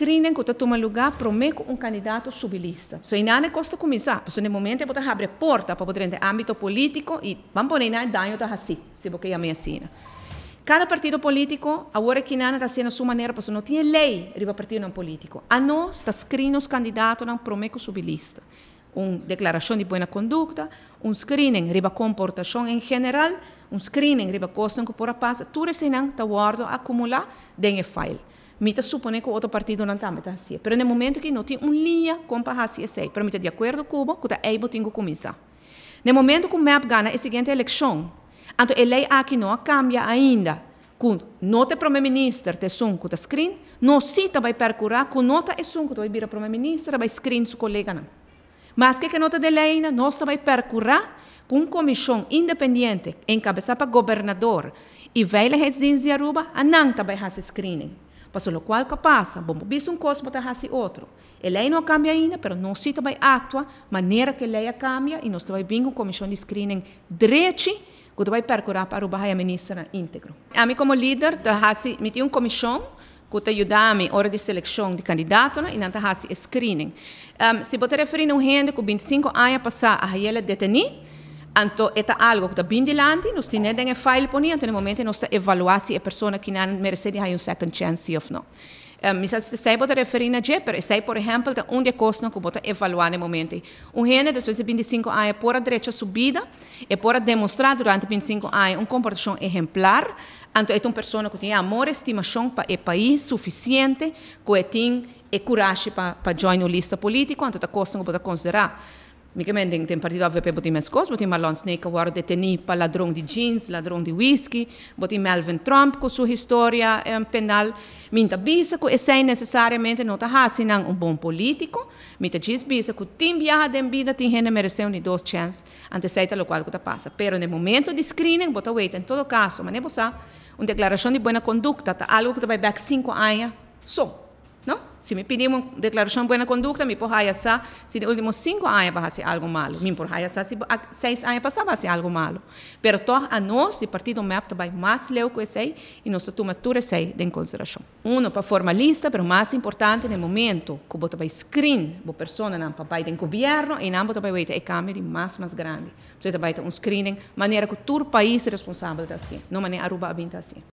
screening que toma lugar promete um candidato subilista. Isso e é custa começar, porque no momento você abre a porta para poder entrar no âmbito político e vamos poner nada daño da assim, se porque me assina. Cada partido político, agora que não está sendo a sua maneira, porque não tem lei para partido não político. A nós está screening os candidatos não promete subilista, Uma declaração de boa conduta, um screening riba comportação em geral, um screening riba costa que por a paz, tudo isso não está guardo acumular dentro file mita supone que outro partido não está mita Pero no momento que não tem uma linha com para assim para mita de acordo com Cuba, que tá aí que No momento que o MEP ganha a seguinte eleição, então a lei aqui não cambia ainda. Com nota primeiro-ministro, te som que screen, non si vai percurar, com nota é som que vai vir primeiro-ministro, vai screen seu colega não. Mas que que nota de lei non nós vai percurar com uma comissão independente encabeçada pelo governador e velha residência de Aruba, a não vai fazer screening. Passo o qual que passa, bom, bis um cosmo tá hasi outro. A lei não cambia ainda, Mas não se também actua, maneira que a lei cambia e nós também uma com comissão de screening direito que vai percorrer para o Bahia Ministra íntegro. A mim como líder, tá hasi, me uma comissão que te ajudar mim hora de seleção de candidato, né? E não tá screening. Um, se você referir a um rende com 25 anos passar, a ela detenir, Anto, é algo que bem de nos tine den um file poni, no momento nós nos ta evaluar se persona ki nan merece di hai uma second chance, sì não. no. Um, eh, se da se bodo referi na džeper, saj, por exemplo, da onde kostno, ko bodo no momento. Um rene, depois de 25 anos, é por a direita subida, é por a demonstrar durante 25 anos um comportamento exemplar, anto é uma pessoa que tem amor, estimação para o país suficiente, que tem e coragem para, para join o lista política, anto é kostno, ko bodo considerar. Mi kemen ding tim partido avve pe botim eskos, botim Marlon Snake waru deteni pa ladron di jeans, ladron di whisky, botim Melvin Trump ku su historia um, ehm, penal minta bisa ku esei necessariamente nota ha nang un bon politico, minta jeans bisa ku tim biaha den bida tin hene merece un dos chance ante seita lo qual ku ta passa. Pero nel momento di screening bota wait in todo caso, ma ne bosa un declarazione di buona condotta ta algo ku ta vai back 5 anni So, Si me pedimos una declaración de buena conducta, me puedo hacer, si en los últimos cinco años vas algo malo, me puedo hacer, si seis años pasados pasado algo malo. Pero todos a nosotros, del Partido MEP, vamos más lejos que ese y nos tomamos todo ese en consideración. Uno, para pues, formalista, pero más importante en el momento, como te va a screen, la persona, en el gobierno, y en ambos te va a ver cambio más, grande. Entonces, te va a un screening, de manera que todo el país sea responsable de así, no manera que Aruba así.